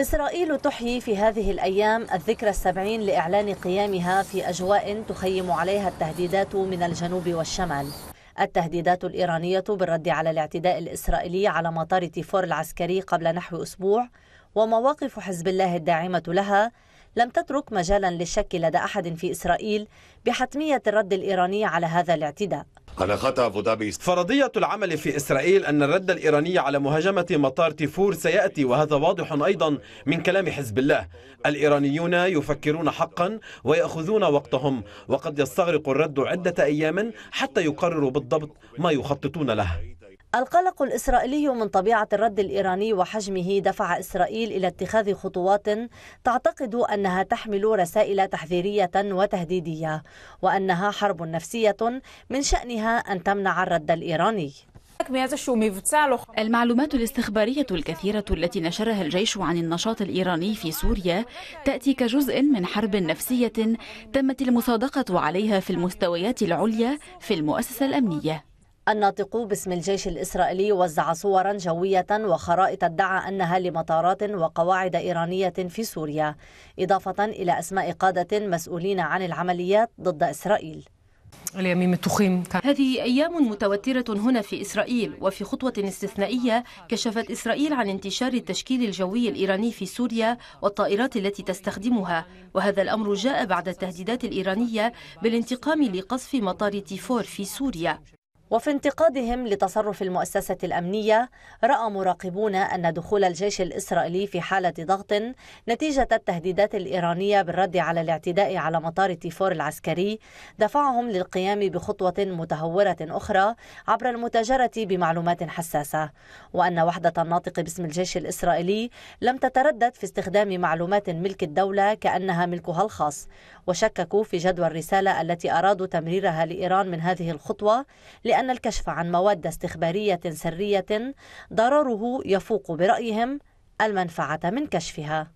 إسرائيل تحيي في هذه الأيام الذكرى السبعين لإعلان قيامها في أجواء تخيم عليها التهديدات من الجنوب والشمال التهديدات الإيرانية بالرد على الاعتداء الإسرائيلي على مطار تيفور العسكري قبل نحو أسبوع ومواقف حزب الله الداعمة لها لم تترك مجالا للشك لدى أحد في إسرائيل بحتمية الرد الإيراني على هذا الاعتداء فرضية العمل في إسرائيل أن الرد الإيراني على مهاجمة مطار تيفور سيأتي وهذا واضح أيضا من كلام حزب الله الإيرانيون يفكرون حقا ويأخذون وقتهم وقد يستغرق الرد عدة أيام حتى يقرروا بالضبط ما يخططون له القلق الإسرائيلي من طبيعة الرد الإيراني وحجمه دفع إسرائيل إلى اتخاذ خطوات تعتقد أنها تحمل رسائل تحذيرية وتهديدية وأنها حرب نفسية من شأنها أن تمنع الرد الإيراني المعلومات الاستخبارية الكثيرة التي نشرها الجيش عن النشاط الإيراني في سوريا تأتي كجزء من حرب نفسية تمت المصادقة عليها في المستويات العليا في المؤسسة الأمنية الناطق باسم الجيش الإسرائيلي وزع صورا جوية وخرائط ادعى أنها لمطارات وقواعد إيرانية في سوريا إضافة إلى أسماء قادة مسؤولين عن العمليات ضد إسرائيل اليمين هذه أيام متوترة هنا في إسرائيل وفي خطوة استثنائية كشفت إسرائيل عن انتشار التشكيل الجوي الإيراني في سوريا والطائرات التي تستخدمها وهذا الأمر جاء بعد التهديدات الإيرانية بالانتقام لقصف مطار تيفور في سوريا وفي انتقادهم لتصرف المؤسسة الأمنية رأى مراقبون أن دخول الجيش الإسرائيلي في حالة ضغط نتيجة التهديدات الإيرانية بالرد على الاعتداء على مطار تيفور العسكري دفعهم للقيام بخطوة متهورة أخرى عبر المتاجرة بمعلومات حساسة وأن وحدة الناطق باسم الجيش الإسرائيلي لم تتردد في استخدام معلومات ملك الدولة كأنها ملكها الخاص وشككوا في جدوى الرسالة التي أرادوا تمريرها لإيران من هذه الخطوة لأن بأن الكشف عن مواد استخبارية سرية ضرره يفوق برأيهم المنفعة من كشفها